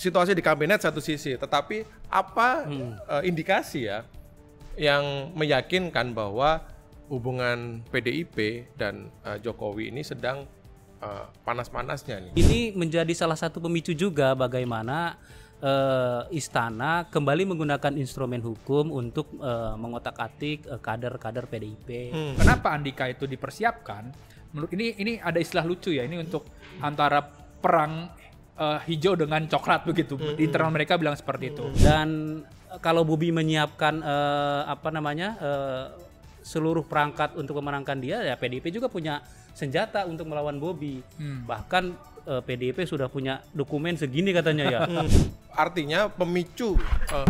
situasi di kabinet satu sisi, tetapi apa hmm. uh, indikasi ya yang meyakinkan bahwa hubungan PDIP dan uh, Jokowi ini sedang uh, panas-panasnya nih. Ini menjadi salah satu pemicu juga bagaimana uh, istana kembali menggunakan instrumen hukum untuk uh, mengotak-atik uh, kader-kader PDIP. Hmm. Kenapa Andika itu dipersiapkan? Menurut ini ini ada istilah lucu ya ini untuk antara perang uh, hijau dengan coklat begitu. Mm -hmm. Internal mereka bilang seperti itu. Dan eh, kalau Bubi menyiapkan uh, apa namanya uh, seluruh perangkat untuk memenangkan dia, ya PDIP juga punya senjata untuk melawan Bobi. Hmm. Bahkan uh, PDIP sudah punya dokumen segini katanya ya. Mm. Artinya pemicu. Uh.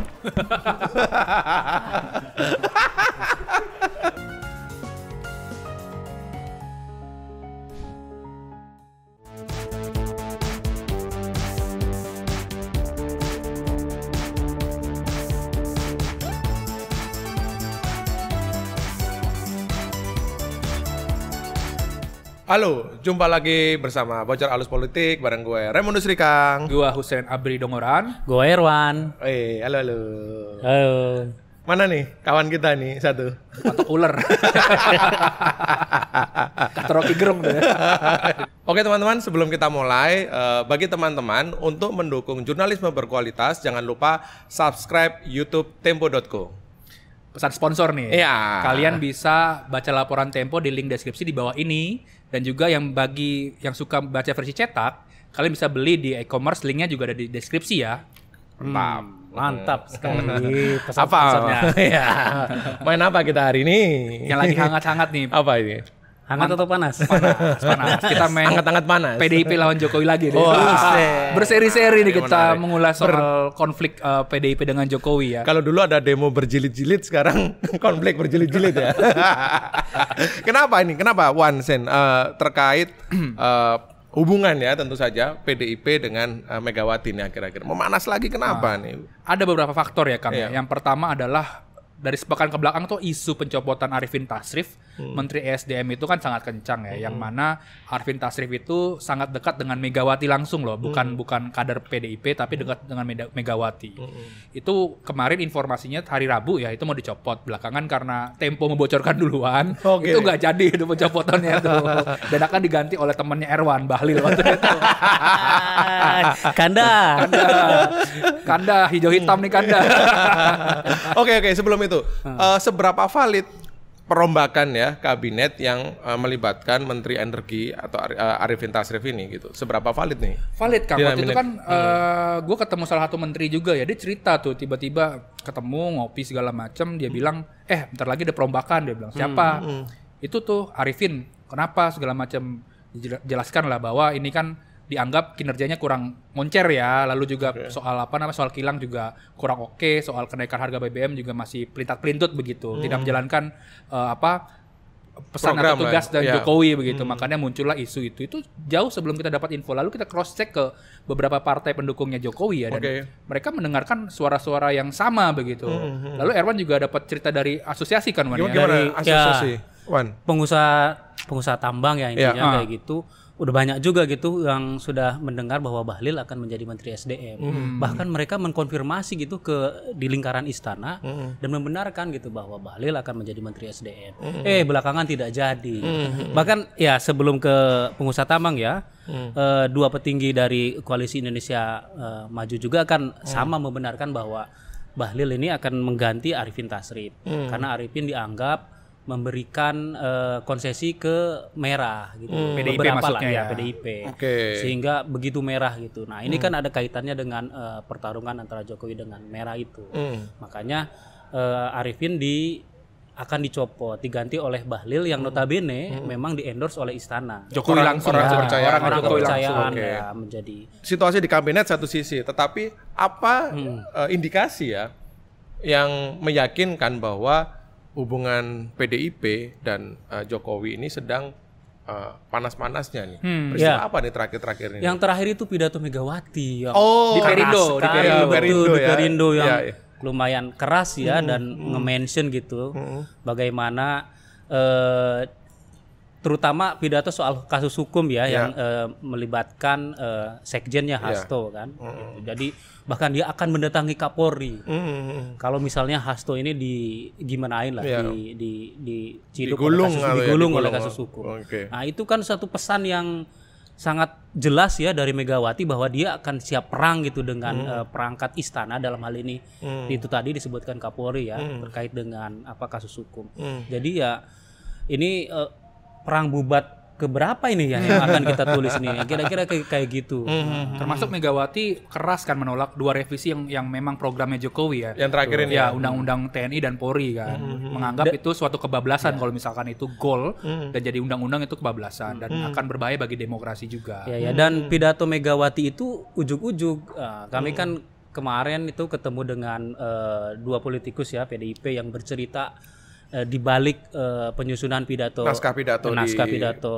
Halo, jumpa lagi bersama Bocor Alus Politik bareng gue Raymond Srikang, gue Hussein Abri Dongoran, gue Erwan. Eh, halo halo. Halo. Mana nih kawan kita nih satu? Atau ular. Kata Gerung deh ya. Oke teman-teman, sebelum kita mulai, uh, bagi teman-teman untuk mendukung jurnalisme berkualitas, jangan lupa subscribe YouTube Tempo.co pesan sponsor nih. Iya. Kalian bisa baca laporan Tempo di link deskripsi di bawah ini dan juga yang bagi yang suka baca versi cetak, kalian bisa beli di e-commerce, linknya juga ada di deskripsi ya. Mantap. Hmm. Mantap sekali pesan-pesannya. apa? ya. Main apa kita hari ini? Yang lagi hangat-hangat nih. Apa ini? Hangat atau panas? Panas, panas. Kita main hangat-hangat panas. PDIP lawan Jokowi lagi. Oh, ah, berseri-seri nih iya, kita menarik. mengulas soal Ber konflik uh, eh, PDIP dengan Jokowi ya. Kalau dulu ada demo berjilid-jilid, sekarang konflik berjilid-jilid ya. Kenapa ini? Kenapa One Sen uh, terkait uh, hubungan ya tentu saja PDIP dengan uh, Megawati nih akhir-akhir memanas lagi kenapa ah, nih? Ada beberapa faktor ya Kang. Ya. Iya. Yang pertama adalah dari sepekan ke belakang tuh isu pencopotan Arifin Tasrif hmm. Menteri ESDM itu kan sangat kencang ya, hmm. yang mana Arvin Tasrif itu sangat dekat dengan Megawati langsung loh, bukan hmm. bukan kader PDIP tapi hmm. dekat dengan Megawati. Hmm. Itu kemarin informasinya hari Rabu ya itu mau dicopot belakangan karena Tempo membocorkan duluan, okay. itu nggak jadi itu pencopotannya tuh, dan akan diganti oleh temannya Erwan Bahlil waktu itu. Ah, kanda, kanda, kanda hijau hitam nih kanda. Oke oke okay, okay, sebelum itu, uh, seberapa valid perombakan ya kabinet yang uh, melibatkan Menteri Energi atau uh, Arifin Tasrif ini gitu. Seberapa valid nih? Valid kan. Waktu itu kan uh, hmm. eh, gue ketemu salah satu menteri juga ya. Dia cerita tuh tiba-tiba ketemu ngopi segala macam. Dia hmm. bilang, eh bentar lagi ada perombakan. Dia bilang siapa? hmm. hmm. Itu tuh Arifin. Kenapa segala macam? Jelaskan lah bahwa ini kan dianggap kinerjanya kurang moncer ya. Lalu juga okay. soal apa namanya soal kilang juga kurang oke, okay. soal kenaikan harga BBM juga masih pelintat-pelintut begitu. Hmm. Tidak menjalankan uh, apa pesan Program atau tugas dari ya. Iya. Jokowi begitu. Hmm. Makanya muncullah isu itu. Itu jauh sebelum kita dapat info. Lalu kita cross check ke beberapa partai pendukungnya Jokowi ya dan okay. mereka mendengarkan suara-suara yang sama begitu. Hmm, hmm, hmm. Lalu Erwan juga dapat cerita dari asosiasi kan Wan ya. dari, asosiasi? Ya, Pengusaha pengusaha tambang ya intinya ya. kayak ah. gitu udah banyak juga gitu yang sudah mendengar bahwa Bahlil akan menjadi menteri SDM. Mm. Bahkan mereka mengkonfirmasi gitu ke di lingkaran istana mm. dan membenarkan gitu bahwa Bahlil akan menjadi menteri SDM. Mm. Eh belakangan tidak jadi. Mm. Bahkan ya sebelum ke pengusaha tambang ya mm. eh, dua petinggi dari koalisi Indonesia eh, Maju juga akan mm. sama membenarkan bahwa Bahlil ini akan mengganti Arifin Tasrif mm. karena Arifin dianggap memberikan uh, konsesi ke merah gitu. Hmm. PDIP Beberapa lah, ya, ya. PDIP. Okay. Sehingga begitu merah gitu. Nah, ini hmm. kan ada kaitannya dengan uh, pertarungan antara Jokowi dengan merah itu. Hmm. Makanya uh, Arifin di akan dicopot diganti oleh Bahlil yang hmm. notabene hmm. memang diendorse oleh istana. Jokowi orang, langsung orang ya, kepercayaan, orang, orang Jokowi kepercayaan okay. ya menjadi situasi di kabinet satu sisi, tetapi apa hmm. uh, indikasi ya yang meyakinkan bahwa hubungan PDIP dan uh, Jokowi ini sedang uh, panas-panasnya nih. Hmm, Peristiwa yeah. apa nih terakhir-terakhir ini? Yang terakhir itu pidato Megawati yang oh, di Perindo, di Perindo, betul, Perindo, ya. di Perindo yang yeah, yeah. lumayan keras ya hmm, dan hmm. nge-mention gitu hmm. bagaimana uh, terutama pidato soal kasus hukum ya yeah. yang uh, melibatkan uh, sekjennya ya. Hasto yeah. kan. Mm. Gitu. Jadi bahkan dia akan mendatangi Kapolri. Mm. Kalau misalnya Hasto ini di gimanain lah yeah. di di di ciduk ya, digulung oleh kasus, digulung, ya, oleh kasus hukum. Okay. Nah, itu kan satu pesan yang sangat jelas ya dari Megawati bahwa dia akan siap perang gitu dengan mm. uh, perangkat istana dalam hal ini mm. itu tadi disebutkan Kapolri ya mm. terkait dengan apa kasus hukum. Mm. Jadi ya ini uh, perang bubat keberapa ini ya yang akan kita tulis nih kira-kira kayak gitu hmm, hmm, hmm termasuk hmm. Megawati keras kan menolak dua revisi yang yang memang programnya Jokowi ya yang terakhir ini ya, ya. undang-undang TNI dan Polri kan hmm, hmm, hmm. menganggap da- itu suatu kebablasan ya. kalau misalkan itu goal hmm dan jadi undang-undang itu kebablasan dan akan berbahaya bagi demokrasi juga ya ya dan pidato Megawati itu ujuk-ujuk uh, kami hmm kan kemarin itu ketemu dengan uh, dua politikus ya PDIP yang bercerita eh, di balik eh, penyusunan pidato naskah pidato naskah di pidato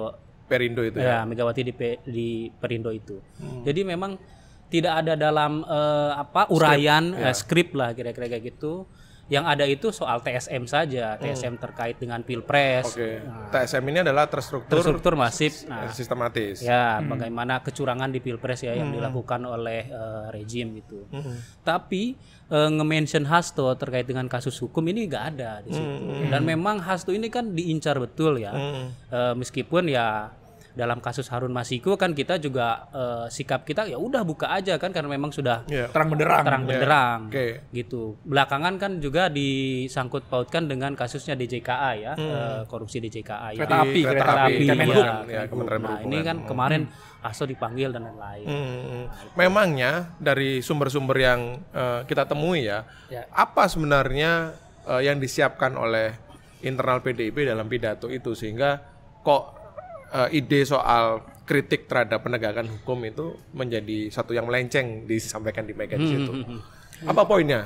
Perindo itu ya, ya Megawati di, di Perindo itu. Hmm. Jadi memang tidak ada dalam eh, apa uraian skrip, eh, ya. skrip lah kira-kira kayak gitu yang ada itu soal TSM saja, TSM hmm. terkait dengan pilpres. Okay. Nah, TSM ini adalah terstruktur, terstruktur masif, nah, sistematis. Ya, hmm. bagaimana kecurangan di pilpres ya yang hmm. dilakukan oleh uh, rejim itu. Hmm. Tapi uh, nge-mention Hasto terkait dengan kasus hukum ini nggak ada di situ. Hmm. Dan memang Hasto ini kan diincar betul ya, hmm. uh, meskipun ya dalam kasus Harun Masiku kan kita juga uh, sikap kita ya udah buka aja kan karena memang sudah yeah, terang benderang terang iya. benderang yeah. okay. gitu belakangan kan juga disangkut pautkan dengan kasusnya DJKA ya hmm. uh, korupsi DJKA ya. kereta api kereta, iya, kereta api, api. Ya, ya, nah ini kan kemarin hmm. ASO dipanggil dan lain-lain hmm. hmm. memangnya dari sumber-sumber yang uh, kita temui ya, ya. apa sebenarnya uh, yang disiapkan oleh internal PDIP dalam pidato itu sehingga kok uh, ide soal kritik terhadap penegakan hukum itu menjadi satu yang melenceng disampaikan di Mega di hmm, situ. Hmm, hmm, hmm, Apa poinnya?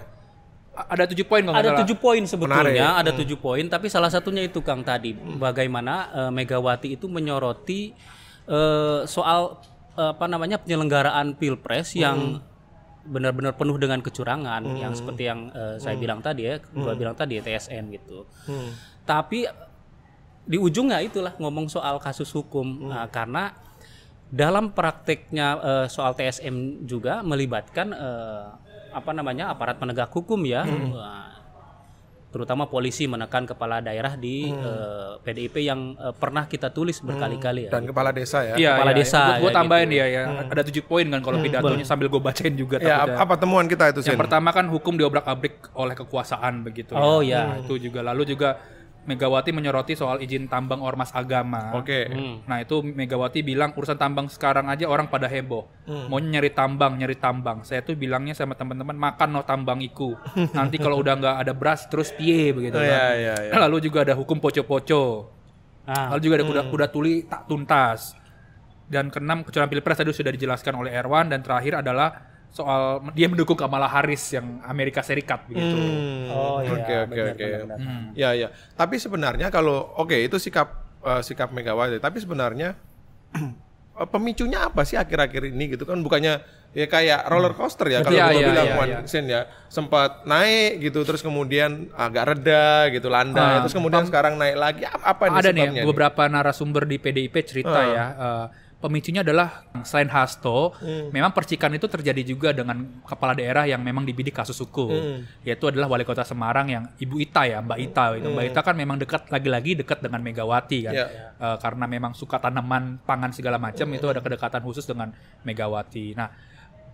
Ada tujuh poin Ada tujuh poin sebetulnya, Menarik. ada hmm. tujuh poin. Tapi salah satunya itu Kang tadi, hmm. bagaimana uh, Megawati itu menyoroti uh, soal uh, apa namanya penyelenggaraan pilpres hmm. yang benar-benar penuh dengan kecurangan hmm. yang seperti yang uh, saya hmm. bilang tadi ya, gua hmm. bilang tadi ya, TSN gitu. Hmm. Tapi di ujungnya itulah ngomong soal kasus hukum hmm. nah, karena dalam prakteknya uh, eh, soal TSM juga melibatkan uh, apa namanya aparat penegak hukum ya hmm. terutama polisi menekan kepala daerah di hmm. uh, eh, PDIP yang uh, pernah kita tulis hmm. berkali-kali ya. dan kepala desa ya, ya kepala ya, desa ya. gue ya, tambahin gitu. ya ya hmm. ada tujuh poin kan kalau hmm, pidatonya Boleh. sambil gue bacain juga ya, apa temuan kita itu sih yang pertama kan hukum diobrak-abrik oleh kekuasaan begitu ya. oh ya, ya. Hmm. itu juga lalu juga Megawati menyoroti soal izin tambang ormas agama. Oke. Okay. Hmm. Nah itu Megawati bilang urusan tambang sekarang aja orang pada heboh. Hmm. Mau nyari tambang, nyari tambang. Saya tuh bilangnya sama teman-teman makan no tambang iku. Nanti kalau udah nggak ada beras terus pie begitu oh, kan. Iya, iya, iya. Nah, lalu juga ada hukum poco-poco. Ah. Lalu juga ada hmm. kuda, kuda tuli tak tuntas. Dan keenam kecurangan pilpres tadi sudah dijelaskan oleh Erwan dan terakhir adalah soal dia mendukung Kamala Harris yang Amerika Serikat begitu. Hmm. Oh iya. Oke oke oke. Ya ya. Tapi sebenarnya kalau oke okay, itu sikap uh, sikap Megawati. Tapi sebenarnya eh, pemicunya apa sih akhir-akhir ini gitu kan? Bukannya ya kayak roller coaster ya hmm. kalau ya, ya, bilang ya, ya. ya sempat naik gitu terus kemudian agak reda gitu landai ah, terus kemudian sekarang naik lagi apa, apa ada nih ya, beberapa nih? narasumber di PDIP cerita ah. ya uh, pemicunya adalah selain Hasto, hmm. memang percikan itu terjadi juga dengan kepala daerah yang memang dibidik kasus hukum, hmm. yaitu adalah wali kota Semarang yang Ibu Ita ya, Mbak Ita itu. Hmm. Mbak Ita kan memang dekat lagi-lagi dekat dengan Megawati kan, yeah. Ya. uh, karena memang suka tanaman, pangan segala macam hmm. itu ada kedekatan khusus dengan Megawati. Nah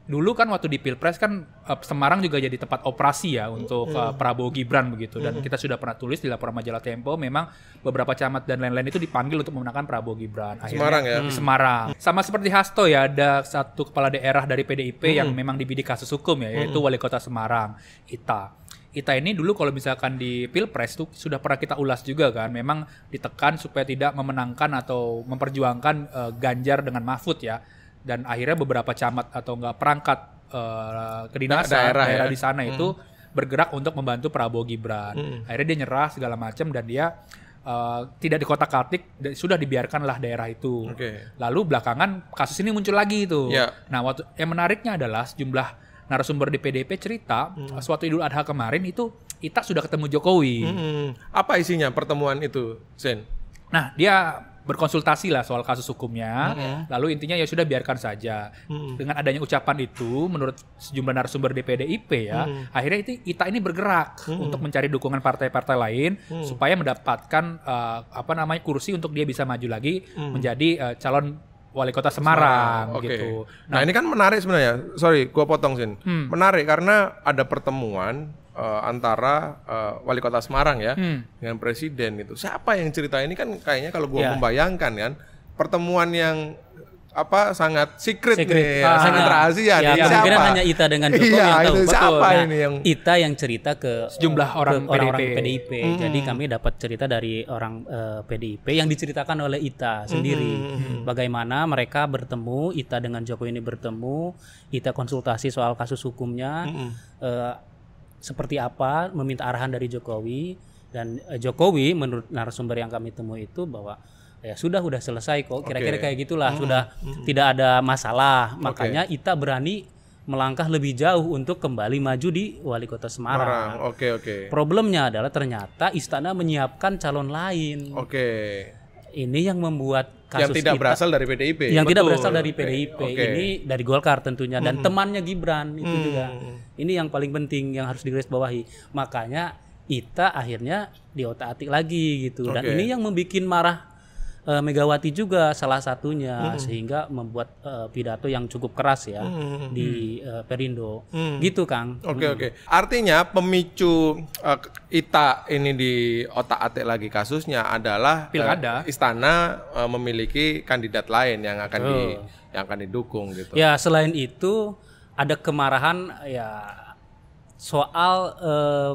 dulu kan waktu di pilpres kan uh, Semarang juga jadi tempat operasi ya untuk uh, Prabowo Gibran begitu dan kita sudah pernah tulis di laporan majalah Tempo memang beberapa camat dan lain-lain itu dipanggil untuk memenangkan Prabowo Gibran Akhirnya, Semarang ya di mm. Semarang sama seperti Hasto ya ada satu kepala daerah dari PDIP hmm. yang memang dibidik kasus hukum ya yaitu wali kota Semarang Ita kita ini dulu kalau misalkan di pilpres tuh sudah pernah kita ulas juga kan, memang ditekan supaya tidak memenangkan atau memperjuangkan uh, Ganjar dengan Mahfud ya dan akhirnya beberapa camat atau enggak perangkat uh, eh, kedinasan daerah, daerah ya. di sana hmm. itu bergerak untuk membantu Prabowo Gibran. Hmm. Akhirnya dia nyerah segala macam dan dia uh, tidak kota Kartik sudah dibiarkanlah daerah itu. Okay. Lalu belakangan kasus ini muncul lagi itu. Yeah. Nah, waktu yang menariknya adalah sejumlah narasumber di PDP cerita hmm. suatu Idul Adha kemarin itu Ita sudah ketemu Jokowi. Hmm. Apa isinya pertemuan itu, Zen? Nah, dia berkonsultasi lah soal kasus hukumnya. Okay. Ya. Lalu intinya ya sudah biarkan saja. Hmm. Dengan adanya ucapan itu, menurut sejumlah narasumber di PDIP ya, hmm. akhirnya itu kita ini bergerak hmm. untuk mencari dukungan partai-partai lain hmm. supaya mendapatkan uh, apa namanya kursi untuk dia bisa maju lagi hmm. menjadi uh, calon wali kota Semarang, Semarang. Okay. gitu. Nah, nah ini kan menarik sebenarnya. Sorry, gua potong sin. Hmm. Menarik karena ada pertemuan uh, antara uh, wali kota Semarang ya hmm. dengan presiden itu. Siapa yang cerita ini kan kayaknya kalau gue yeah. membayangkan kan pertemuan yang apa sangat secret, secret. nih, ah, sangat ah. rahasia. Ya, nih. Siapa? hanya Ita dengan Jokowi iya, yang tahu. Itu, betul. siapa nah, ini yang Ita yang cerita ke sejumlah orang ke orang-orang PDIP. PDIP. Hmm. Jadi kami dapat cerita dari orang uh, eh, PDIP yang diceritakan oleh Ita sendiri. Hmm. Bagaimana mereka bertemu, Ita dengan Jokowi ini bertemu, Ita konsultasi soal kasus hukumnya. Hmm. Uh, seperti apa meminta arahan dari Jokowi dan uh, Jokowi menurut narasumber yang kami temui itu bahwa ya sudah sudah selesai kok kira-kira okay. kayak gitulah -hmm. sudah -hmm. tidak ada masalah makanya okay. Ita berani melangkah lebih jauh untuk kembali maju di wali kota Semarang. Oke okay, oke. Okay. Problemnya adalah ternyata istana menyiapkan calon lain. Oke. Okay. Ini yang membuat kasus yang tidak kita, berasal dari PDIP. Yang Betul. tidak berasal dari PDIP okay. ini dari Golkar tentunya dan hmm. temannya Gibran itu hmm. juga. Ini yang paling penting yang harus digarisbawahi. Makanya kita akhirnya diotak-atik lagi gitu dan okay. ini yang membuat marah uh, Megawati juga salah satunya hmm. sehingga membuat uh, pidato yang cukup keras ya hmm. di uh, Perindo. Hmm. Gitu Kang. Oke okay, oke. Okay. Artinya pemicu uh, ITA ini di otak-atik lagi kasusnya adalah pilkada uh, istana uh, memiliki kandidat lain yang akan oh. di yang akan didukung gitu. Ya, selain itu ada kemarahan ya soal uh,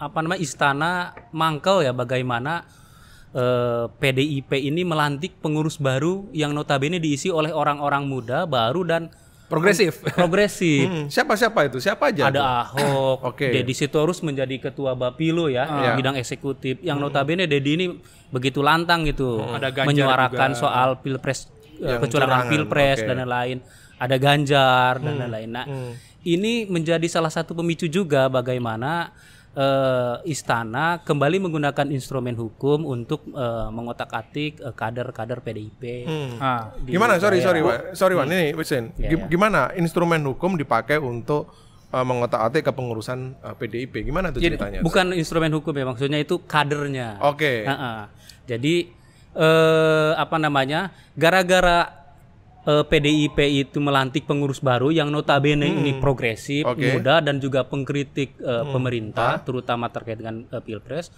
apa namanya istana mangkel ya bagaimana PDIP eh, ini melantik pengurus baru yang notabene diisi oleh orang-orang muda baru dan progresif progresif hmm. siapa siapa itu siapa aja ada itu? Ahok okay. Deddy Sitorus menjadi ketua Bapilo ya ah. bidang eksekutif yang hmm. notabene Deddy ini begitu lantang gitu hmm. ada menyuarakan juga. soal pilpres eh, yang kecurangan pilpres okay. dan lain-lain ada Ganjar hmm. dan lain-lain nah hmm. ini menjadi salah satu pemicu juga bagaimana uh, istana kembali menggunakan instrumen hukum untuk uh, eh, mengotak-atik uh, eh, kader-kader PDIP. Hmm. Ah, gimana? Sorry, sorry, sorry, Sorry, Pak. Ini, yeah, yeah. Ya. Gimana instrumen hukum dipakai untuk uh, mengotak-atik kepengurusan uh, PDIP? Gimana tuh ceritanya? Jadi, bukan instrumen hukum ya, maksudnya itu kadernya. Oke. Okay. Uh -uh. Jadi uh, apa namanya? Gara-gara uh, eh, PDIP itu melantik pengurus baru yang notabene hmm. ini progresif, okay. muda dan juga pengkritik uh, hmm. pemerintah ha? terutama terkait dengan uh, Pilpres.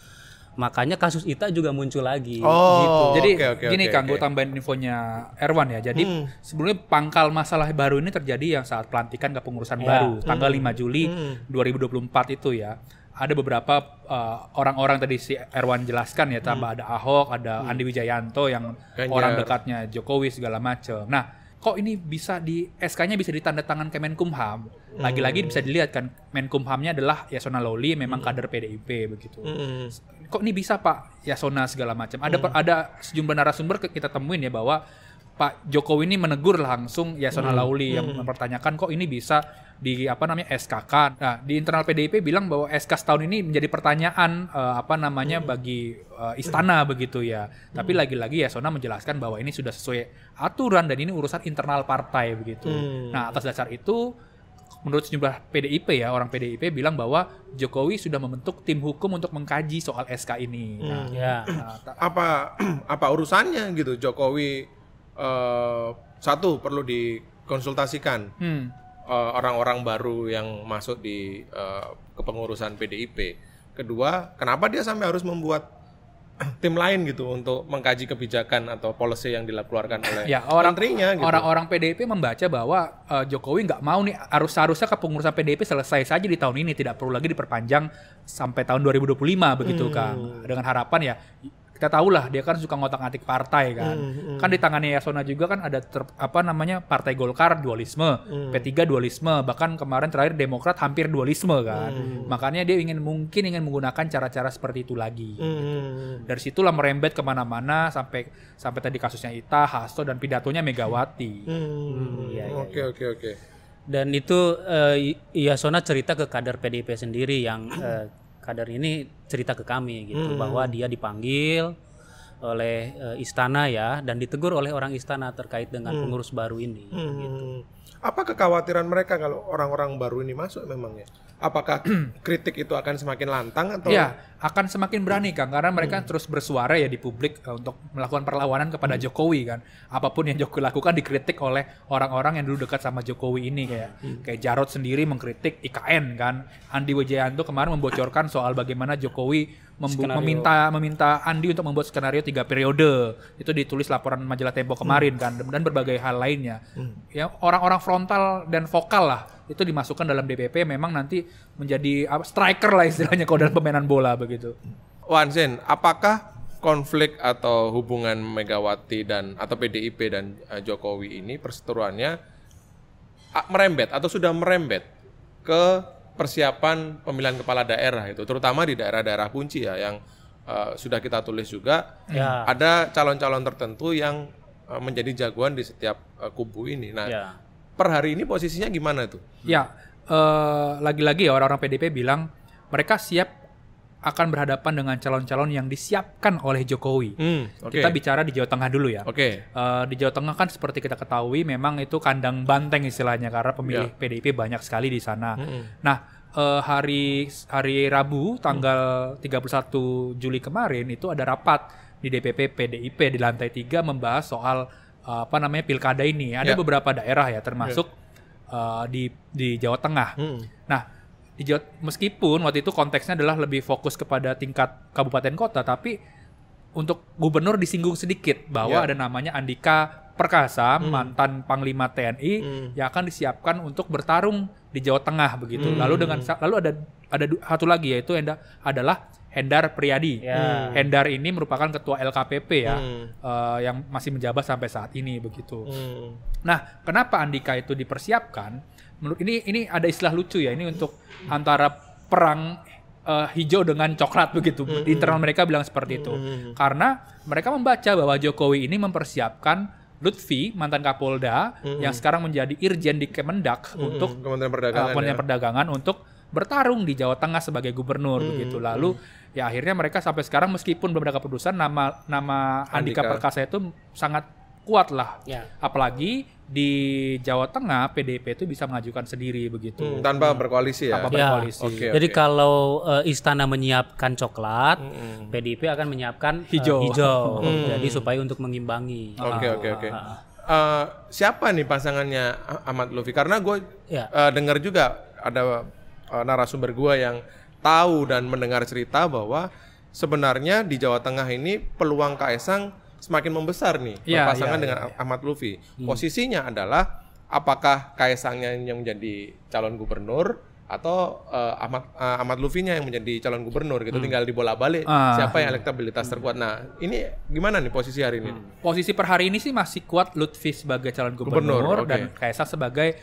Makanya kasus ITA juga muncul lagi oh, gitu. Jadi okay, okay, gini okay, Kang, okay. gue tambahin infonya Erwan ya. Jadi hmm. sebelumnya pangkal masalah baru ini terjadi yang saat pelantikan kepengurusan yeah. baru tanggal hmm. 5 Juli hmm. 2024 itu ya ada beberapa eh, orang-orang uh, tadi si Erwan jelaskan ya, tambah hmm. ada Ahok, ada hmm. Andi Wijayanto yang Ganjar. orang dekatnya Jokowi segala macam. Nah, kok ini bisa di SK-nya bisa ditandatangan Kemenkumham? Menkumham. Lagi-lagi bisa dilihat kan Menkumhamnya adalah Yasona Loli, memang hmm. kader PDIP begitu. Hmm. Kok ini bisa Pak Yasona segala macam. Ada hmm. ada sejumlah narasumber kita temuin ya bahwa Pak Jokowi ini menegur langsung Yasona hmm. Lauli yang hmm. mempertanyakan kok ini bisa di apa namanya SK kan. Nah, di internal PDIP bilang bahwa SK tahun ini menjadi pertanyaan uh, apa namanya hmm. bagi uh, istana hmm. begitu ya. Hmm. Tapi lagi-lagi Yasona menjelaskan bahwa ini sudah sesuai aturan dan ini urusan internal partai begitu. Hmm. Nah, atas dasar itu menurut sejumlah PDIP ya orang PDIP bilang bahwa Jokowi sudah membentuk tim hukum untuk mengkaji soal SK ini. Nah, hmm. Nah, ya. Nah, apa apa urusannya gitu Jokowi Eh, satu perlu dikonsultasikan hmm. uh, orang-orang baru yang masuk di uh, kepengurusan PDIP. Kedua, kenapa dia sampai harus membuat tim lain gitu untuk mengkaji kebijakan atau policy yang dilakukan oleh ya, orang, menterinya. Gitu. Orang-orang PDIP membaca bahwa uh, Jokowi nggak mau nih harus harusnya kepengurusan PDIP selesai saja di tahun ini tidak perlu lagi diperpanjang sampai tahun 2025 begitu hmm. Kang. Dengan harapan ya kita tahu lah dia kan suka ngotak-ngatik partai kan. Mm, mm. Kan di tangannya Yasona juga kan ada ter, apa namanya Partai Golkar dualisme, mm. P3 dualisme, bahkan kemarin terakhir Demokrat hampir dualisme kan. Mm. Makanya dia ingin mungkin ingin menggunakan cara-cara seperti itu lagi. Mm. Gitu. Hmm. Dari situlah merembet kemana-mana sampai sampai tadi kasusnya Ita, Hasto dan pidatonya Megawati. Hmm, iya, iya, oke iya. oke oke. Dan itu uh, Yasona cerita ke kader PDIP sendiri yang uh, kader ini cerita ke kami gitu hmm. bahwa dia dipanggil oleh e, istana ya dan ditegur oleh orang istana terkait dengan hmm. pengurus baru ini hmm. gitu. Apa kekhawatiran mereka kalau orang-orang baru ini masuk memangnya? apakah kritik itu akan semakin lantang atau ya akan semakin berani kan karena mereka hmm. terus bersuara ya di publik eh, untuk melakukan perlawanan kepada hmm. Jokowi kan apapun yang Jokowi lakukan dikritik oleh orang-orang yang dulu dekat sama Jokowi ini kayak hmm. kayak Jarot sendiri mengkritik IKN kan Andi Wijayanto kemarin membocorkan soal bagaimana Jokowi meminta meminta Andi untuk membuat skenario tiga periode itu ditulis laporan majalah Tempo kemarin hmm. kan dan berbagai hal lainnya hmm. ya orang-orang frontal dan vokal lah itu dimasukkan dalam DPP memang nanti menjadi ah, striker lah istilahnya kalau dalam pemainan bola begitu Wanzen apakah konflik atau hubungan Megawati dan atau PDIP dan eh, Jokowi ini perseteruannya ah, merembet atau sudah merembet ke persiapan pemilihan kepala daerah itu, terutama di daerah-daerah kunci ya yang uh, sudah kita tulis juga. Ya. Ada calon-calon tertentu yang uh, menjadi jagoan di setiap uh, kubu ini. Nah, ya. per hari ini posisinya gimana tuh? Ya, lagi-lagi uh, ya orang-orang PDP bilang mereka siap akan berhadapan dengan calon-calon yang disiapkan oleh Jokowi. Hmm, okay. Kita bicara di Jawa Tengah dulu ya. Oke. Okay. Uh, eh, di Jawa Tengah kan seperti kita ketahui memang itu kandang banteng istilahnya karena pemilih yeah. PDIP banyak sekali di sana. Mm -hmm. Nah, uh, hari hari Rabu tanggal mm. 31 Juli kemarin itu ada rapat di DPP PDIP di lantai 3 membahas soal uh, apa namanya pilkada ini. Ada yeah. beberapa daerah ya termasuk yeah. Ya. uh, di di Jawa Tengah. Hmm. Nah, hijau meskipun waktu itu konteksnya adalah lebih fokus kepada tingkat kabupaten kota tapi untuk gubernur disinggung sedikit bahwa yeah. ada namanya Andika Perkasa hmm. mantan panglima TNI hmm. yang akan disiapkan untuk bertarung di Jawa Tengah begitu. Hmm. Lalu dengan lalu ada ada satu lagi yaitu Enda adalah Hendar Priyadi. Yeah. Hmm. Hendar ini merupakan ketua LKPP ya hmm. uh, yang masih menjabat sampai saat ini begitu. Hmm. Nah, kenapa Andika itu dipersiapkan? ini ini ada istilah lucu ya ini untuk antara perang uh, hijau dengan coklat begitu -hmm. di internal mereka bilang seperti itu -hmm. karena mereka membaca bahwa Jokowi ini mempersiapkan Lutfi mantan Kapolda -hmm. yang sekarang menjadi irjen di Kemendak -hmm. untuk hmm. Kementerian Perdagangan, uh, Kementerian ya. untuk bertarung di Jawa Tengah sebagai gubernur -hmm. begitu hmm. lalu hmm. ya akhirnya mereka sampai sekarang meskipun beberapa keputusan nama nama Andika, Andika Perkasa itu sangat kuat lah ya. apalagi di Jawa Tengah PDIP itu bisa mengajukan sendiri begitu hmm, tanpa berkoalisi ya. Tanpa ya. berkoalisi. Okay, Jadi kalau uh, istana menyiapkan coklat, hmm. PDIP akan menyiapkan eh, hijau. Uh, hijau. Hmm. Jadi supaya untuk mengimbangi. Oke oke oke. Ah, ah, ah. Eh, siapa nih pasangannya Ahmad Lufi? Karena gue ya. uh, dengar juga ada uh, narasumber gue yang tahu dan mendengar cerita bahwa sebenarnya di Jawa Tengah ini peluang Kaesang semakin membesar nih ya, berpasangan ya, dengan ya, Ahmad Lufi. Hmm. Posisinya adalah apakah Kaisangnya yang menjadi calon gubernur atau uh, Ahmad uh, Ahmad Lufinya yang menjadi calon gubernur gitu hmm. tinggal bola balik ah. siapa yang iya. elektabilitas hmm. terkuat nah ini gimana nih posisi hari ini hmm. posisi per hari ini sih masih kuat Lutfi sebagai calon gubernur, gubernur okay. dan Kaisang sebagai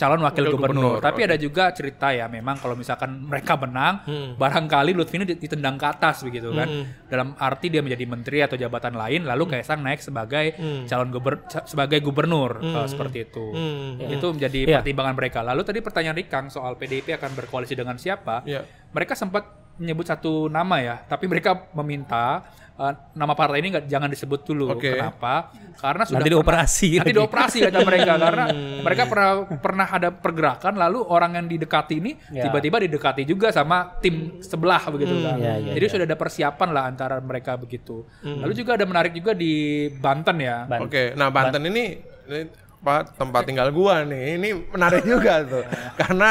calon wakil gubernur. gubernur. Tapi okay. ada juga cerita ya memang kalau misalkan mereka menang, hmm. barangkali Lutfi ini ditendang ke atas begitu kan. Hmm. Dalam arti dia menjadi menteri atau jabatan lain lalu hmm. Kaisang naik sebagai hmm. calon guber sebagai gubernur eh, hmm. uh, seperti itu. Hmm. Itu hmm. menjadi yeah. pertimbangan mereka. Lalu tadi pertanyaan Rikang soal PDIP akan berkoalisi dengan siapa? Yeah. Mereka sempat menyebut satu nama ya, tapi mereka meminta uh, nama partai ini nggak jangan disebut dulu. Okay. Kenapa? Karena sudah nanti dioperasi. Pernah, nanti dioperasi kata mereka hmm. karena mereka pernah pernah ada pergerakan lalu orang yang didekati ini yeah. tiba-tiba didekati juga sama tim sebelah begitu mm, kan. Yeah, yeah, Jadi yeah. sudah ada persiapan lah antara mereka begitu. Mm. Lalu juga ada menarik juga di Banten ya. Oke, okay. nah Banten, Banten ini, ini tempat tinggal gua nih. Ini menarik juga tuh. Karena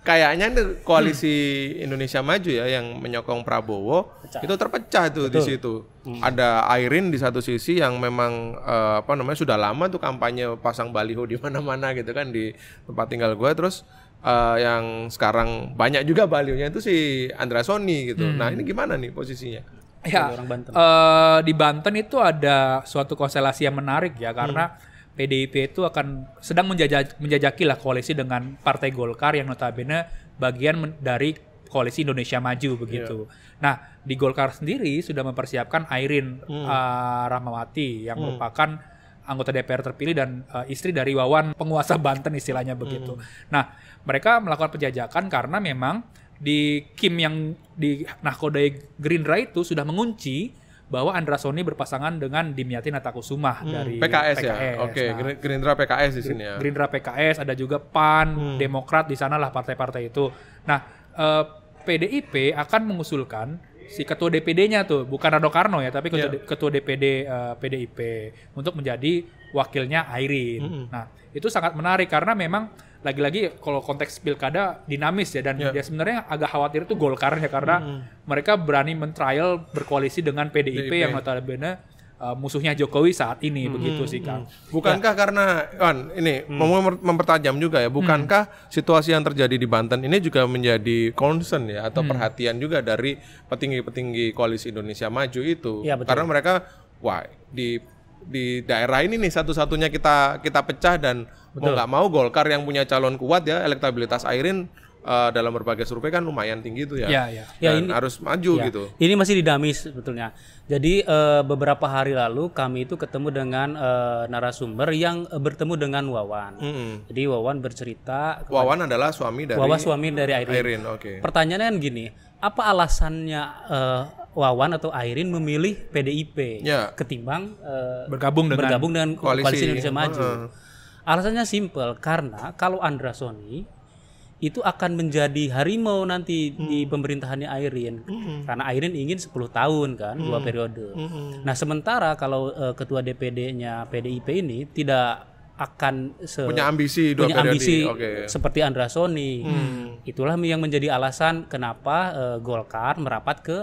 kayaknya koalisi hmm. Indonesia Maju ya yang menyokong Prabowo Pecah. itu terpecah tuh di situ. Hmm. Ada Airin di satu sisi yang memang uh, apa namanya sudah lama tuh kampanye pasang baliho di mana-mana gitu kan di tempat tinggal gue terus uh, yang sekarang banyak juga balihonya itu si Andra Sony gitu. Hmm. Nah, ini gimana nih posisinya? Ya, orang Banten. Uh, di Banten itu ada suatu konstelasi yang menarik ya karena hmm PDIP itu akan sedang menjajaki, menjajaki lah koalisi dengan Partai Golkar yang notabene bagian dari koalisi Indonesia Maju begitu. Yeah. Nah, di Golkar sendiri sudah mempersiapkan Airin hmm. uh, Rahmawati yang hmm. merupakan anggota DPR terpilih dan uh, istri dari Wawan penguasa Banten istilahnya begitu. Hmm. Nah, mereka melakukan penjajakan karena memang di Kim yang di nahkodai Gerindra itu sudah mengunci bahwa Andra Soni berpasangan dengan Dimyati Natakusuma hmm. dari PKS, PKS. ya. Oke, okay. nah, Gerindra PKS di sini ya. Gerindra PKS ada juga PAN, hmm. Demokrat di sanalah partai-partai itu. Nah, eh, PDIP akan mengusulkan si ketua DPD-nya tuh bukan Rado Karno ya tapi ketua, yeah. ketua DPD eh, PDIP untuk menjadi wakilnya Airin. -hmm. Nah, itu sangat menarik karena memang lagi-lagi kalau konteks pilkada dinamis ya dan yeah. dia sebenarnya agak khawatir itu Golkarnya karena mm. mereka berani mentrial berkoalisi dengan PDIP, PDIP. yang notabene uh, musuhnya Jokowi saat ini hmm. begitu sih Kang. Bukankah ya. karena kan ini hmm. mempertajam juga ya, bukankah hmm. situasi yang terjadi di Banten ini juga menjadi concern ya atau hmm. perhatian juga dari petinggi-petinggi koalisi Indonesia Maju itu ya, betul. karena mereka wah di di daerah ini nih satu-satunya kita kita pecah dan Betul. mau nggak mau Golkar yang punya calon kuat ya elektabilitas Airin uh, dalam berbagai survei kan lumayan tinggi tuh ya. Ya, ya. ya ini, harus maju ya. gitu. Ini masih didamis sebetulnya. Jadi uh, beberapa hari lalu kami itu ketemu dengan uh, narasumber yang bertemu dengan Wawan. Mm -hmm. Jadi Wawan bercerita. Wawan adalah suami dari. Wawan suami dari Airin. Airin, oke. Okay. Pertanyaannya kan gini, apa alasannya uh, Wawan atau Airin memilih PDIP ya. ketimbang uh, bergabung dengan bergabung dengan koalisi, koalisi ya. Indonesia Maju. Uh -huh. Alasannya simpel karena kalau Andra Soni itu akan menjadi harimau nanti hmm. di pemerintahannya Airin hmm. karena Airin ingin 10 tahun kan hmm. dua periode. Hmm. Nah sementara kalau uh, ketua DPD-nya PDIP ini tidak akan se punya ambisi dua punya ambisi okay. seperti Andra Soni. Hmm. Itulah yang menjadi alasan kenapa uh, Golkar merapat ke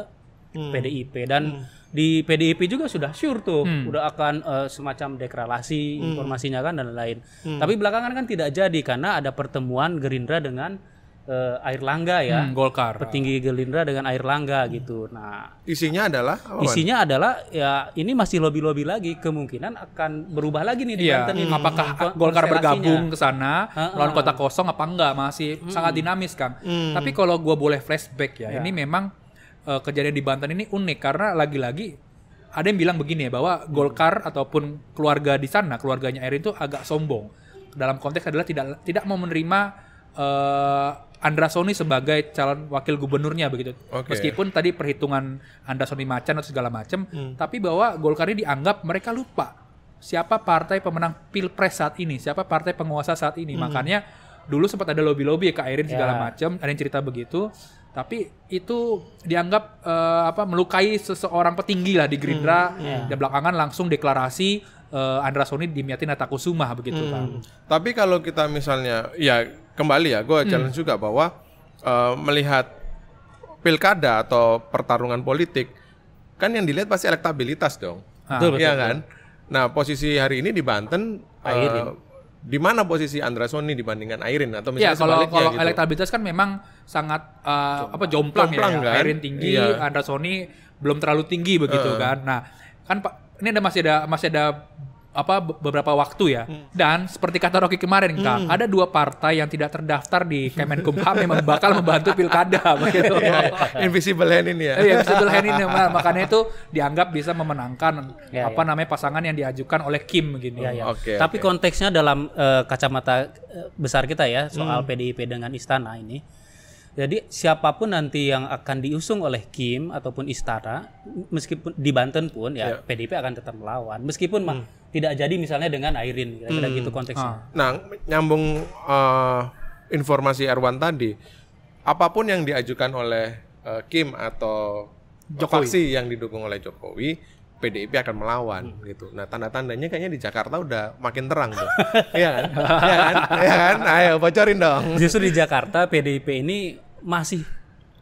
hmm. PDIP dan hmm. di PDIP juga sudah sure tuh hmm. udah akan uh, semacam deklarasi hmm. informasinya kan dan lain-lain. Hmm. Tapi belakangan kan tidak jadi karena ada pertemuan Gerindra dengan uh, Air Langga ya. Hmm, Golkar. Petinggi Gerindra dengan Air Langga hmm. gitu. Nah, isinya adalah apa Isinya adalah ya ini masih lobby-lobby lagi kemungkinan akan berubah lagi nih di iya. Banten ini. Hmm. Apakah Golkar bergabung ke sana uh kota kosong apa enggak masih hmm. sangat dinamis kan. Hmm. Tapi kalau gue boleh flashback ya, ya. ini memang uh, kejadian di Banten ini unik karena lagi-lagi ada yang bilang begini ya bahwa Golkar ataupun keluarga di sana keluarganya Erin itu agak sombong dalam konteks adalah tidak tidak mau menerima uh, Andra Soni sebagai calon wakil gubernurnya begitu. Okay. Meskipun tadi perhitungan Andra Soni macan atau segala macam, hmm. tapi bahwa Golkar ini dianggap mereka lupa siapa partai pemenang pilpres saat ini, siapa partai penguasa saat ini. Hmm. Makanya dulu sempat ada lobby-lobby ke ya, Kak Erin yeah. segala ya. macam, ada yang cerita begitu tapi itu dianggap uh, apa melukai seseorang petinggi lah di Gerindra hmm, yeah. dan belakangan langsung deklarasi uh, Andra Soni dimiatin Atakusuma begitu hmm. Tapi kalau kita misalnya ya kembali ya gue jalan hmm. juga bahwa uh, melihat pilkada atau pertarungan politik kan yang dilihat pasti elektabilitas dong. Ah. Betul, iya betul, kan? Nah, posisi hari ini di Banten Uh, di mana posisi Andra Sony dibandingkan Airin atau misalnya ya, kalau kalau gitu. elektabilitas kan memang sangat uh, apa jomplang, ya. jomplang ya, kan? Airin tinggi, iya. Andra Sony belum terlalu tinggi begitu uh. kan. Nah, kan Pak ini ada masih ada masih ada apa beberapa waktu ya. Hmm. Dan seperti kata Rocky kemarin hmm. ada dua partai yang tidak terdaftar di Kemenkumham yang bakal membantu pilkada iya, begitu. yeah, iya. yeah. Invisible hand ini ya. Iya, yeah, invisible hand ini makanya itu dianggap bisa memenangkan yeah, apa iya. namanya pasangan yang diajukan oleh Kim begini. Gitu. Yeah, yeah. Okay, Tapi okay. konteksnya dalam uh, kacamata eh, besar kita ya soal hmm. PDIP dengan istana ini jadi siapapun nanti yang akan diusung oleh Kim ataupun Istara, meskipun di Banten pun ya yeah. PDIP akan tetap melawan, meskipun hmm. mah tidak jadi misalnya dengan Airin, kira-kira hmm. gitu konteksnya. Ah. Nah, nyambung uh, informasi Erwan tadi, apapun yang diajukan oleh uh, Kim atau Jokowi. faksi yang didukung oleh Jokowi, PDIP akan melawan hmm. gitu. Nah, tanda-tandanya kayaknya di Jakarta udah makin terang tuh. Iya kan? Iya kan? Iya kan? Ayo bocorin dong. Justru di Jakarta PDIP ini masih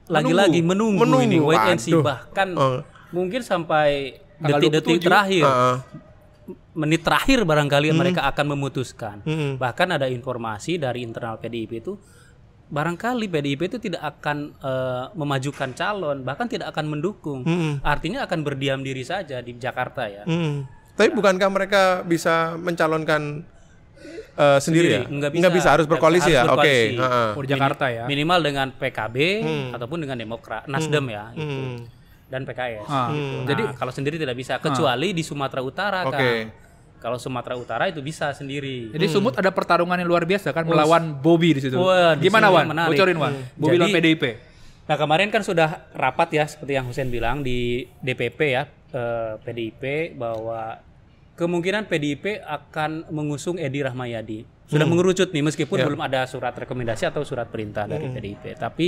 lagi-lagi menunggu, menunggu ini wait and see bahkan uh. mungkin sampai detik-detik terakhir uh. menit terakhir barangkali hmm. mereka akan memutuskan hmm. bahkan ada informasi dari internal PDIP itu barangkali PDIP itu tidak akan uh, memajukan calon bahkan tidak akan mendukung hmm. artinya akan berdiam diri saja di Jakarta ya hmm. tapi ya. bukankah mereka bisa mencalonkan uh, sendiri, sendiri ya? Nggak bisa, bisa harus berkoalisi ya. Oke. Okay. Uh Jakarta ya. Minimal dengan PKB hmm. ataupun dengan Demokrat, hmm. Nasdem hmm. ya. Gitu. Hmm. Dan PKS. Ah. Gitu. Hmm. Nah, Jadi kalau sendiri tidak bisa ah. kecuali ah. di Sumatera Utara kan. Okay. Kalau Sumatera Utara itu bisa sendiri. Jadi hmm. Sumut ada pertarungan yang luar biasa kan melawan Bobi di situ. Wah, Gimana Wan? Bocorin Wan. Hmm. Bobi lawan PDIP. Nah kemarin kan sudah rapat ya seperti yang Hussein bilang di DPP ya PDIP eh, bahwa kemungkinan PDIP akan mengusung Edi Rahmayadi. Sudah hmm. mengerucut nih meskipun yeah. belum ada surat rekomendasi atau surat perintah dari PDIP, hmm. tapi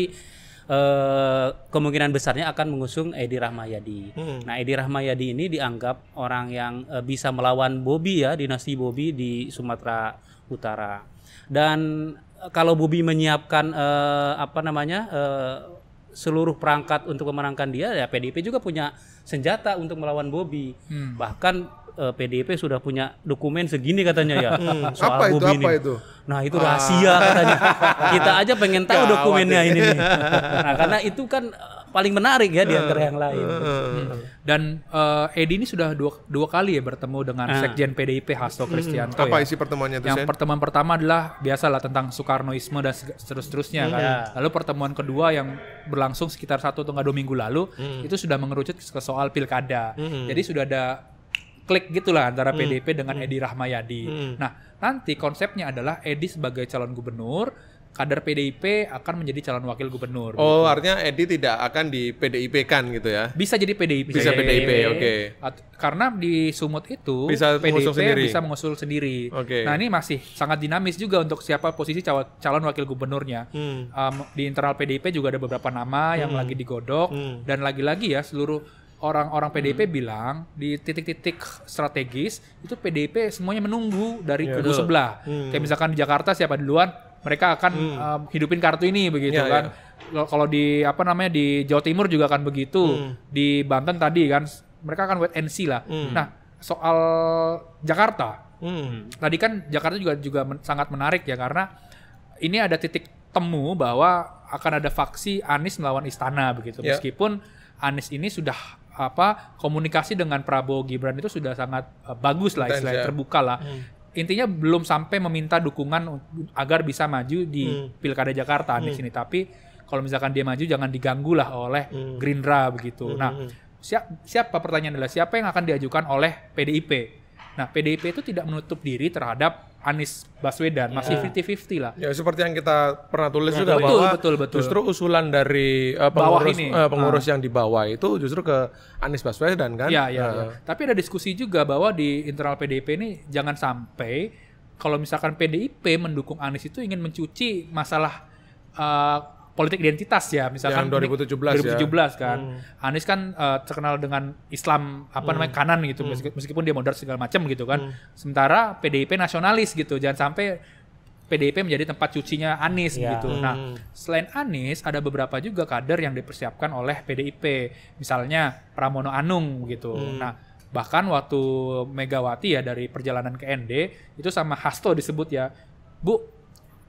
eh, kemungkinan besarnya akan mengusung Edi Rahmayadi. Hmm. Nah, Edi Rahmayadi ini dianggap orang yang eh, bisa melawan Bobi ya, dinasti Bobi di Sumatera Utara. Dan eh, kalau Bobi menyiapkan eh, apa namanya? Eh, seluruh perangkat untuk memenangkan dia ya PDIP juga punya senjata untuk melawan Bobi. Hmm. Bahkan uh, eh, PDIP sudah punya dokumen segini katanya ya hmm. soal apa itu, apa ini. Itu? Nah itu rahasia ah. katanya. Kita aja pengen tahu Gawat dokumennya ini. nih. Nah karena itu kan eh, paling menarik ya di hmm. antara yang lain. Hmm. Dan uh, Edi ini sudah dua, dua kali ya bertemu dengan uh. Sekjen PDIP Hasto Kristianto. Apa ya. isi pertemuannya itu? Yang Sen? pertemuan pertama adalah biasalah tentang Soekarnoisme dan seterus-terusnya kan. hmm. kan. Lalu pertemuan kedua yang berlangsung sekitar satu atau dua minggu lalu hmm. itu sudah mengerucut ke soal pilkada. Hmm. Jadi sudah ada klik gitulah antara hmm. PDP dengan hmm. Edi Rahmayadi. Hmm. Nah, nanti konsepnya adalah Edi sebagai calon gubernur, kader PDIP akan menjadi calon wakil gubernur. Oh, gitu. artinya Edi tidak akan di PDIP kan gitu ya? Bisa jadi PDIP. Bisa PDIP, iya, iya, iya, oke. Okay. Karena di Sumut itu bisa PDIP sendiri. bisa mengusul sendiri. Oke. Okay. Nah, ini masih sangat dinamis juga untuk siapa posisi calon wakil gubernurnya. Hmm. Um, di internal PDIP juga ada beberapa nama yang hmm. lagi digodok hmm. dan lagi-lagi ya seluruh orang-orang PDIP hmm. bilang di titik-titik strategis itu PDIP semuanya menunggu dari yeah. kubu sebelah. Hmm. Kayak misalkan di Jakarta siapa duluan, mereka akan hmm. uh, hidupin kartu ini begitu yeah, kan. Yeah. Kalau di apa namanya di Jawa Timur juga akan begitu. Hmm. Di Banten tadi kan mereka akan wait and see lah. Hmm. Nah, soal Jakarta. Hmm. Tadi kan Jakarta juga juga men sangat menarik ya karena ini ada titik temu bahwa akan ada faksi Anies melawan istana begitu. Yeah. Meskipun Anies ini sudah apa komunikasi dengan Prabowo Gibran itu sudah sangat uh, bagus lah istilahnya ya. terbuka lah. Hmm. Intinya belum sampai meminta dukungan agar bisa maju di hmm. Pilkada Jakarta hmm. di sini tapi kalau misalkan dia maju jangan diganggu lah oleh hmm. Gerindra begitu. Hmm. Nah, hmm, hmm. siapa pertanyaan adalah siapa yang akan diajukan oleh PDIP? Nah, PDIP itu tidak menutup diri terhadap Anies Baswedan, masih 50-50 iya. lah. Ya, seperti yang kita pernah tulis nah, juga betul, bahwa betul, betul. justru usulan dari uh, pengurus ini. Uh, pengurus uh. yang di bawah itu justru ke Anies Baswedan kan? Iya, iya. Uh. Ya. Tapi ada diskusi juga bahwa di internal PDIP ini jangan sampai kalau misalkan PDIP mendukung Anies itu ingin mencuci masalah uh, politik identitas ya misalkan yang 2017 2017 ya. kan hmm. Anies kan uh, terkenal dengan Islam apa hmm. namanya kanan gitu hmm. meskipun dia moderat segala macam gitu kan hmm. sementara PDIP nasionalis gitu jangan sampai PDIP menjadi tempat cucinya Anies ya. gitu. Hmm. Nah, selain Anies ada beberapa juga kader yang dipersiapkan oleh PDIP. Misalnya Pramono Anung gitu. Hmm. Nah, bahkan waktu Megawati ya dari perjalanan ke ND itu sama Hasto disebut ya, "Bu,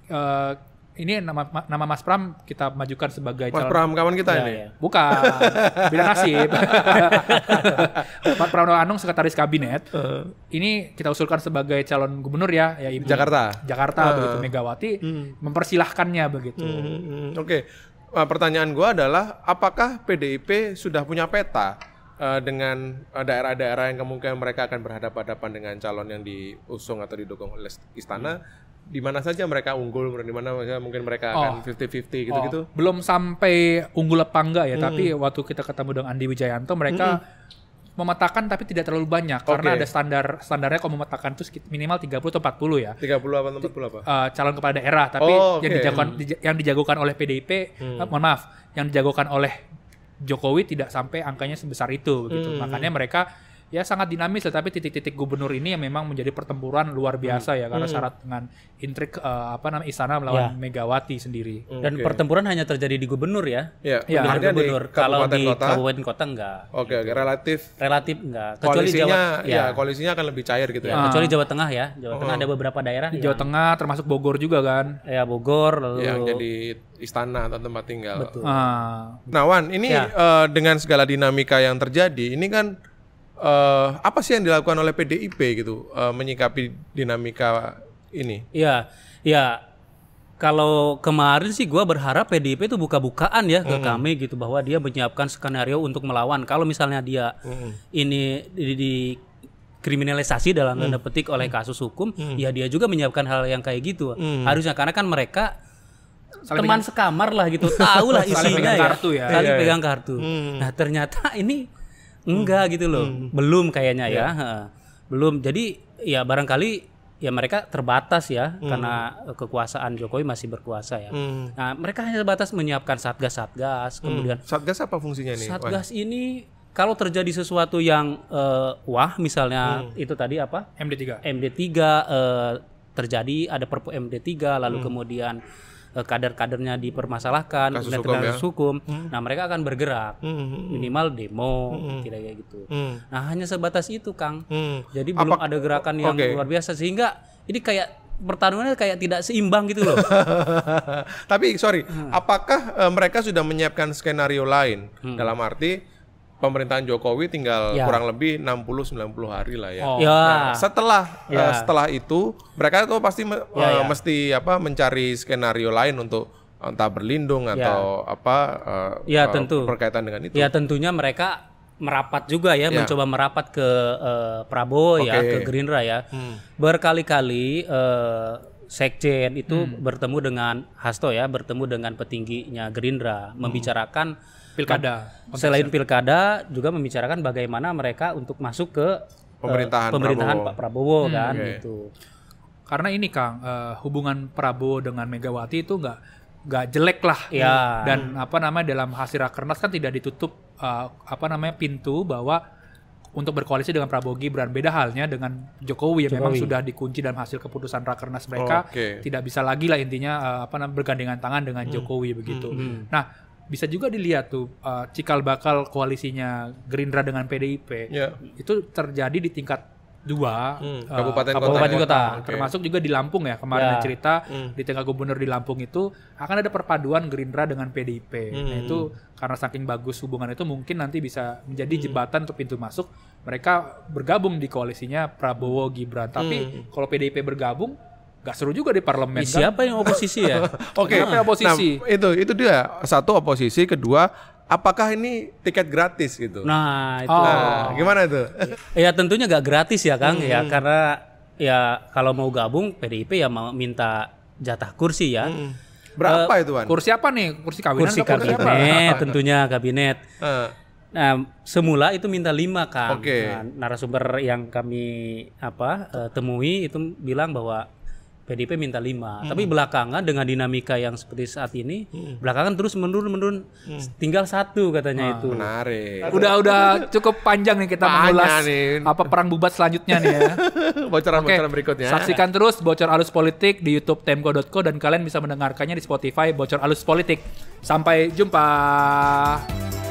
uh, ini nama nama Mas Pram kita majukan sebagai Mas calon, Pram kawan kita ya, ini. Ya. Bukan. Bila nasib. Mas Pram Anung sekretaris kabinet. Uh. Ini kita usulkan sebagai calon gubernur ya, ya Ibu Jakarta. Jakarta uh. begitu Megawati hmm. mempersilahkannya begitu. Hmm, hmm, hmm. Oke. Okay. Eh, pertanyaan gua adalah apakah PDIP sudah punya peta uh, dengan daerah-daerah yang kemungkinan mereka akan berhadapan-hadapan dengan calon yang diusung atau didukung oleh istana hmm di mana saja mereka unggul, di mana mungkin mereka oh. akan oh. 50-50 gitu-gitu. Oh. Belum sampai unggul apa enggak ya, hmm. tapi waktu kita ketemu dengan Andi Wijayanto mereka hmm. memetakan tapi tidak terlalu banyak okay. karena ada standar standarnya kalau memetakan itu minimal 30 atau 40 ya. 30 apa 40 apa? Uh, eh, calon kepala daerah, tapi oh, okay. yang dijagokan hmm. yang dijagokan oleh PDIP, hmm. uh, mohon maaf, yang dijagokan oleh Jokowi tidak sampai angkanya sebesar itu begitu. Hmm. Makanya mereka ya sangat dinamis lah tapi titik-titik gubernur ini yang memang menjadi pertempuran luar hmm. biasa hmm. ya karena hmm. syarat dengan intrik uh, apa namanya istana melawan ya. Megawati sendiri. Okay. Dan pertempuran hanya terjadi di gubernur ya. Ya, ya. gubernur. Di Kalau di kota, kabupaten kota enggak. Oke, okay, okay. Gitu. relatif relatif enggak. Kecuali Jawa ya. ya koalisinya akan lebih cair gitu ya. ya. Kecuali ah. Jawa Tengah ya. Jawa oh. Tengah ada beberapa daerah Jawa yang, Tengah termasuk Bogor juga kan. Ya, Bogor lalu yang jadi istana atau tempat tinggal. Betul. Ah. Nah, Wan, ini ya. uh, dengan segala dinamika yang terjadi, ini kan uh, apa sih yang dilakukan oleh PDIP gitu uh, menyikapi dinamika ini? Iya, ya kalau kemarin sih gue berharap PDIP itu buka-bukaan ya ke mm. kami gitu bahwa dia menyiapkan skenario untuk melawan. Kalau misalnya dia mm. ini di, di kriminalisasi dalam mm. tanda petik oleh mm. kasus hukum, mm. ya dia juga menyiapkan hal yang kayak gitu. Mm. Harusnya karena kan mereka Saling teman pegang. sekamar lah gitu, tahu lah isinya ya. kartu ya. Saling iya, iya. pegang kartu. Hmm. Nah, ternyata ini enggak hmm. gitu loh hmm. belum kayaknya yeah. ya iya. belum jadi ya barangkali ya mereka terbatas ya hmm. karena eh, kekuasaan Jokowi masih berkuasa ya hmm. nah mereka hanya terbatas menyiapkan satgas-satgas hmm. kemudian hmm. satgas apa fungsinya ini satgas Wan? ini kalau terjadi sesuatu yang uh, wah misalnya hmm. itu tadi apa MD3 MD3 uh, terjadi ada perpu MD3 lalu hmm. kemudian Eh, kader-kadernya dipermasalahkan kasus hukum, ya? hukum hmm. nah mereka akan bergerak hmm. hmm, hmm. minimal demo hmm. tidak hmm. kayak gitu hmm. nah hanya sebatas itu Kang hmm. jadi Apa, ada gerakan yang okay. luar biasa sehingga ini kayak pertarungannya kayak tidak seimbang gitu loh. Tapi sorry, hmm. apakah uh, mereka sudah menyiapkan skenario lain hmm. dalam arti pemerintahan Jokowi tinggal ya. kurang lebih 60 90 hari lah ya. Oh. ya. Nah, setelah eh, ya. uh, setelah itu mereka tuh pasti me, ya, uh, mesti apa mencari skenario lain untuk eh, entah berlindung ya. atau apa uh, ya, tentu. berkaitan dengan itu. Ya tentunya mereka merapat juga ya, ya. mencoba merapat ke uh, Prabowo okay. ya, ke Gerindra ya. Hmm. Berkali-kali uh, sekjen itu hmm. bertemu dengan Hasto ya, bertemu dengan petingginya Gerindra, hmm. membicarakan pilkada. Selain ya. pilkada juga membicarakan bagaimana mereka untuk masuk ke eh, pemerintahan, uh, pemerintahan Prabowo. Pak Prabowo hmm. kan okay. itu. Karena ini Kang, uh, hubungan Prabowo dengan Megawati itu enggak nggak jelek lah. Ya. Dan apa namanya dalam hasil rakernas kan tidak ditutup uh, apa namanya pintu bahwa untuk berkoalisi dengan Prabowo Gibran. Beda halnya dengan Jokowi yang Jokowi. memang sudah dikunci dalam hasil keputusan rakernas mereka okay. tidak bisa lagi lah intinya uh, apa namanya bergandengan tangan dengan hmm. Jokowi begitu. Hmm. hmm. Nah, bisa juga dilihat tuh uh, cikal bakal koalisinya Gerindra dengan PDIP yeah. itu terjadi di tingkat dua hmm. uh, kabupaten, kota, ya. kota, kota okay. termasuk juga di Lampung ya kemarin yeah. cerita hmm. di tengah gubernur di Lampung itu akan ada perpaduan Gerindra dengan PDIP nah, hmm. nah, itu karena saking bagus hubungan itu mungkin nanti bisa menjadi hmm. jembatan hmm. untuk pintu masuk mereka bergabung di koalisinya Prabowo Gibran. Tapi hmm. kalau PDIP bergabung Gak seru juga di parlemen kan? Siapa yang oposisi ya? Oke, okay. Nah, oposisi? Nah, itu itu dia. Satu oposisi, kedua apakah ini tiket gratis gitu? Nah, itu. Oh. Nah, gimana itu? ya tentunya nggak gratis ya Kang ya. hmm. ya karena ya kalau mau gabung PDIP ya mau minta jatah kursi ya. Hmm. Berapa uh, itu, Wan? Kursi apa nih? Kursi kabinet. kursi kabinet, kursi apa? tentunya kabinet. Uh. Nah, semula itu minta lima kan. Okay. Nah, narasumber yang kami apa uh, temui itu bilang bahwa PDIP minta lima. Hmm. Tapi belakangan dengan dinamika yang seperti saat ini, hmm. belakangan terus menurun menurun, hmm. tinggal satu katanya ah, itu. Menarik. Udah udah cukup panjang nih kita Banyak mengulas nih. apa perang bubat selanjutnya nih ya. bocoran-bocoran okay. bocoran berikutnya. Saksikan terus bocor alus politik di YouTube temko.co dan kalian bisa mendengarkannya di Spotify bocor alus politik. Sampai jumpa.